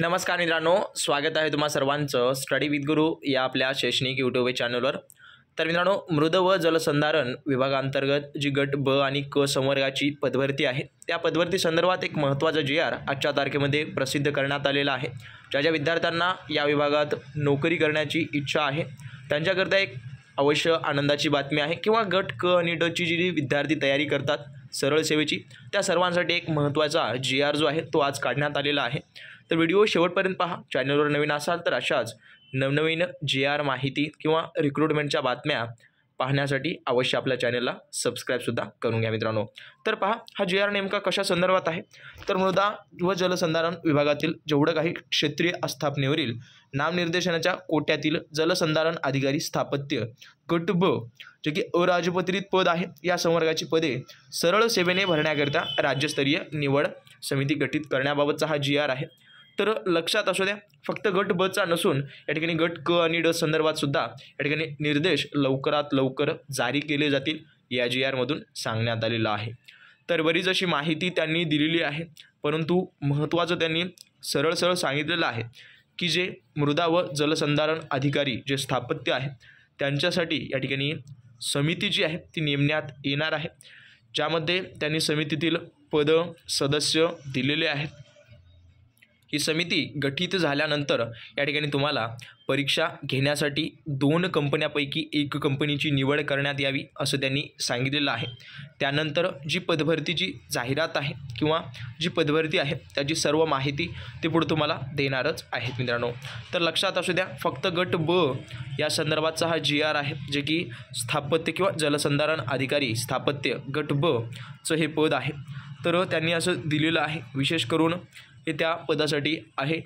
नमस्कार मित्रांनो स्वागत आहे तुम्हा सर्वांचं स्टडी विथ गुरु या आपल्या शैक्षणिक यूट्यूब चॅनलवर तर मित्रांनो मृद व जलसंधारण विभागांतर्गत जी गट ब आणि क संवर्गाची पदभरती आहे त्या पदभरती संदर्भात एक महत्त्वाचा जी आर आजच्या तारखेमध्ये प्रसिद्ध करण्यात आलेला आहे ज्या ज्या विद्यार्थ्यांना या विभागात नोकरी करण्याची इच्छा आहे त्यांच्याकरता एक अवश्य आनंदाची बातमी आहे किंवा गट क आणि डची जी विद्यार्थी तयारी करतात सरळ सेवेची त्या सर्वांसाठी एक महत्त्वाचा जी आर जो आहे तो आज काढण्यात आलेला आहे तर व्हिडिओ शेवटपर्यंत पहा चॅनलवर नवीन असाल तर अशाच नवनवीन जी आर माहिती किंवा रिक्रुटमेंटच्या बातम्या पाहण्यासाठी अवश्य आपल्या चॅनलला सबस्क्राईबसुद्धा करून घ्या मित्रांनो तर पहा हा जी आर नेमका कशा संदर्भात आहे तर मृदा व जलसंधारण विभागातील जेवढं काही क्षेत्रीय आस्थापनेवरील नामनिर्देशनाच्या कोट्यातील जलसंधारण अधिकारी स्थापत्य गट ब जे की अराजपत्रित पद आहे या संवर्गाची पदे सरळ सेवेने भरण्याकरिता राज्यस्तरीय निवड समिती गठीत करण्याबाबतचा हा जी आर आहे तर लक्षात असू द्या फक्त गट बचा नसून या ठिकाणी गट क आणि ड संदर्भात सुद्धा या ठिकाणी निर्देश लवकरात लवकर जारी केले जातील या जी आरमधून सांगण्यात आलेलं आहे तर बरीच अशी माहिती त्यांनी दिलेली आहे परंतु महत्त्वाचं त्यांनी सरळ सरळ सांगितलेलं आहे की जे मृदा व जलसंधारण अधिकारी जे स्थापत्य आहे त्यांच्यासाठी या ठिकाणी समिती जी आहे ती नेमण्यात येणार आहे ज्यामध्ये त्यांनी समितीतील पद सदस्य दिलेले आहेत ही समिती गठीत झाल्यानंतर या ठिकाणी तुम्हाला परीक्षा घेण्यासाठी दोन कंपन्यापैकी एक कंपनीची निवड करण्यात यावी असं त्यांनी सांगितलेलं आहे त्यानंतर जी पदभरतीची जाहिरात आहे किंवा जी पदभरती आहे त्याची सर्व माहिती ते पुढे तुम्हाला देणारच आहेत मित्रांनो तर लक्षात असू द्या फक्त गट ब या संदर्भातचा हा जी आर आहे जे की स्थापत्य किंवा जलसंधारण अधिकारी स्थापत्य गट ब चं हे पद आहे तर त्यांनी असं दिलेलं आहे विशेष करून हे त्या पदासाठी आहे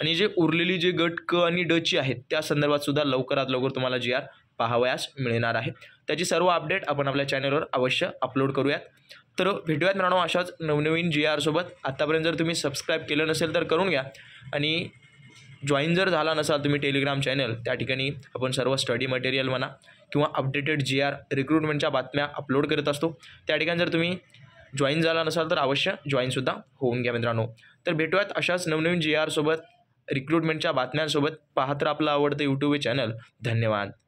आणि जे उरलेली जे गट क आणि डची आहेत त्या संदर्भातसुद्धा लवकरात लवकर तुम्हाला जी आर पाहावयास मिळणार आहे त्याची सर्व अपडेट आपण आपल्या चॅनलवर अवश्य अपलोड करूयात तर भेटूयात मित्रांनो अशाच नवनवीन जी आरसोबत आत्तापर्यंत जर तुम्ही सबस्क्राईब केलं नसेल तर करून घ्या आणि जॉईन जर झाला नसाल तुम्ही टेलिग्राम चॅनल त्या ठिकाणी आपण सर्व स्टडी मटेरियल म्हणा किंवा अपडेटेड जी आर रिक्रुटमेंटच्या बातम्या अपलोड करत असतो त्या ठिकाणी जर तुम्ही जॉईन झाला नसाल तर अवश्य जॉईनसुद्धा होऊन घ्या मित्रांनो तर भेटूयात अशाच नवनवीन जी आरसोबत रिक्रुटमेंटच्या बातम्यांसोबत पाहत आपलं आवडतं यूट्यूब चॅनल धन्यवाद